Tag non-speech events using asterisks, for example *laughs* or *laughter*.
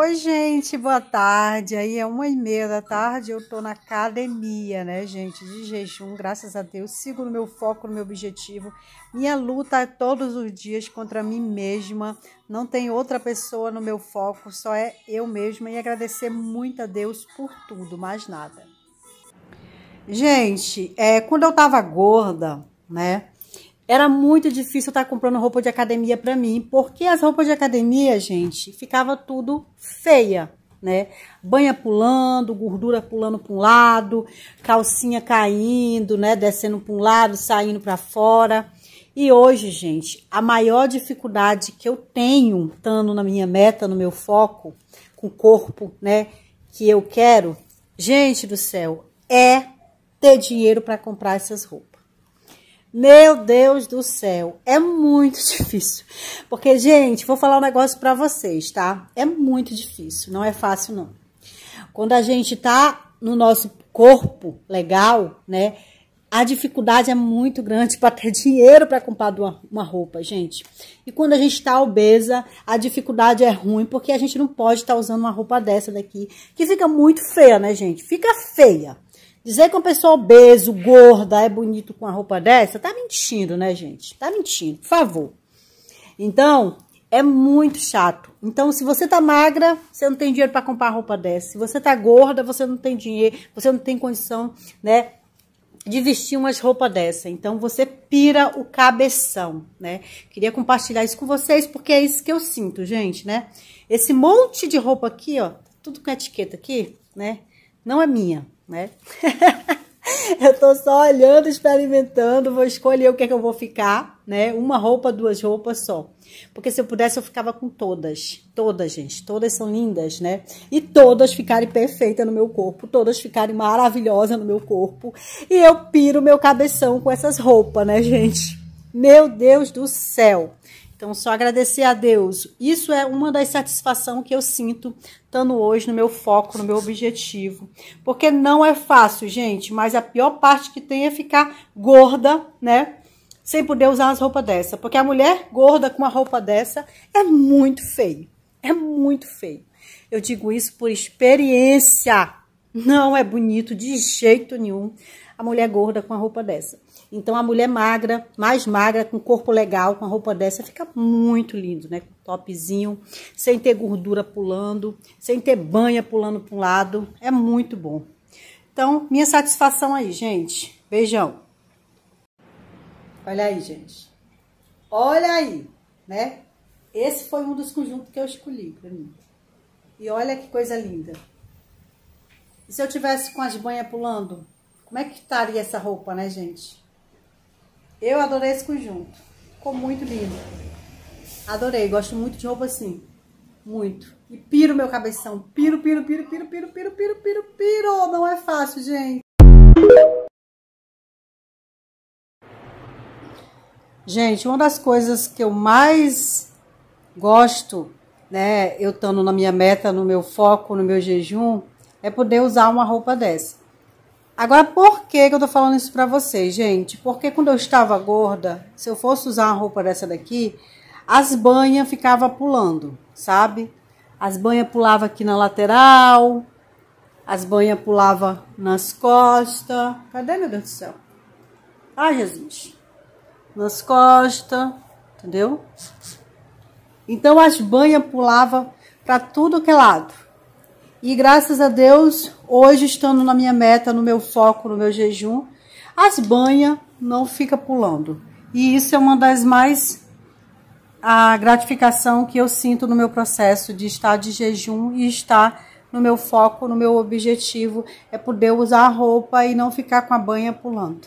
Oi, gente, boa tarde. Aí é uma e meia da tarde, eu tô na academia, né, gente? De jejum, graças a Deus. Sigo no meu foco, no meu objetivo. Minha luta é todos os dias contra mim mesma. Não tem outra pessoa no meu foco, só é eu mesma. E agradecer muito a Deus por tudo, mais nada. Gente, é, quando eu tava gorda, né? Era muito difícil estar tá comprando roupa de academia para mim, porque as roupas de academia, gente, ficava tudo feia, né? Banha pulando, gordura pulando para um lado, calcinha caindo, né, descendo para um lado, saindo para fora. E hoje, gente, a maior dificuldade que eu tenho, estando na minha meta, no meu foco, com o corpo, né, que eu quero, gente do céu, é ter dinheiro para comprar essas roupas. Meu Deus do céu, é muito *laughs* difícil. Porque, gente, vou falar um negócio para vocês, tá? É muito difícil, não é fácil não. Quando a gente tá no nosso corpo legal, né? A dificuldade é muito grande para ter *laughs* dinheiro para comprar uma roupa, gente. E quando a gente está obesa, a dificuldade é ruim, porque a gente não pode estar tá usando uma roupa dessa daqui, que fica muito feia, né, gente? Fica feia. Dizer que um pessoal obeso, gorda, é bonito com uma roupa dessa, tá mentindo, né, gente? Tá mentindo, por favor. Então, é muito chato. Então, se você tá magra, você não tem dinheiro para comprar roupa dessa. Se você tá gorda, você não tem dinheiro, você não tem condição, né, de vestir umas roupas dessa. Então, você pira o cabeção, né? Queria compartilhar isso com vocês, porque é isso que eu sinto, gente, né? Esse monte de roupa aqui, ó, tudo com etiqueta aqui, né? Não é minha, né? *laughs* eu tô só olhando, experimentando, vou escolher o que é que eu vou ficar, né? Uma roupa, duas roupas só. Porque se eu pudesse, eu ficava com todas. Todas, gente. Todas são lindas, né? E todas ficarem perfeitas no meu corpo. Todas ficarem maravilhosas no meu corpo. E eu piro meu cabeção com essas roupas, né, gente? Meu Deus do céu. Então, só agradecer a Deus. Isso é uma das satisfações que eu sinto estando hoje no meu foco, no meu objetivo. Porque não é fácil, gente, mas a pior parte que tem é ficar gorda, né? Sem poder usar as roupas dessa. Porque a mulher gorda com uma roupa dessa é muito feio. É muito feio. Eu digo isso por experiência. Não é bonito de jeito nenhum a mulher gorda com a roupa dessa. Então a mulher magra, mais magra, com corpo legal, com a roupa dessa, fica muito lindo, né? topzinho, sem ter gordura pulando, sem ter banha pulando para um lado, é muito bom. Então, minha satisfação aí, gente. Beijão. Olha aí, gente. Olha aí, né? Esse foi um dos conjuntos que eu escolhi para mim. E olha que coisa linda. E se eu tivesse com as banhas pulando? Como é que estaria essa roupa, né, gente? Eu adorei esse conjunto. Ficou muito lindo. Adorei, gosto muito de roupa assim. Muito. E piro meu cabeção. Piro, piro, piro, piro, piro, piro, piro, piro, piro. Não é fácil, gente. Gente, uma das coisas que eu mais gosto, né, eu estando na minha meta, no meu foco, no meu jejum, é poder usar uma roupa dessa. Agora, por que, eu tô falando isso pra vocês, gente? Porque quando eu estava gorda, se eu fosse usar uma roupa dessa daqui, as banhas ficavam pulando, sabe? As banhas pulavam aqui na lateral, as banhas pulavam nas costas. Cadê, meu Deus do céu? Ah, Jesus! Nas costas, entendeu? Então as banhas pulavam para tudo que é lado. E graças a Deus, hoje estando na minha meta, no meu foco, no meu jejum, as banhas não fica pulando. E isso é uma das mais a gratificação que eu sinto no meu processo de estar de jejum e estar no meu foco, no meu objetivo, é poder usar a roupa e não ficar com a banha pulando.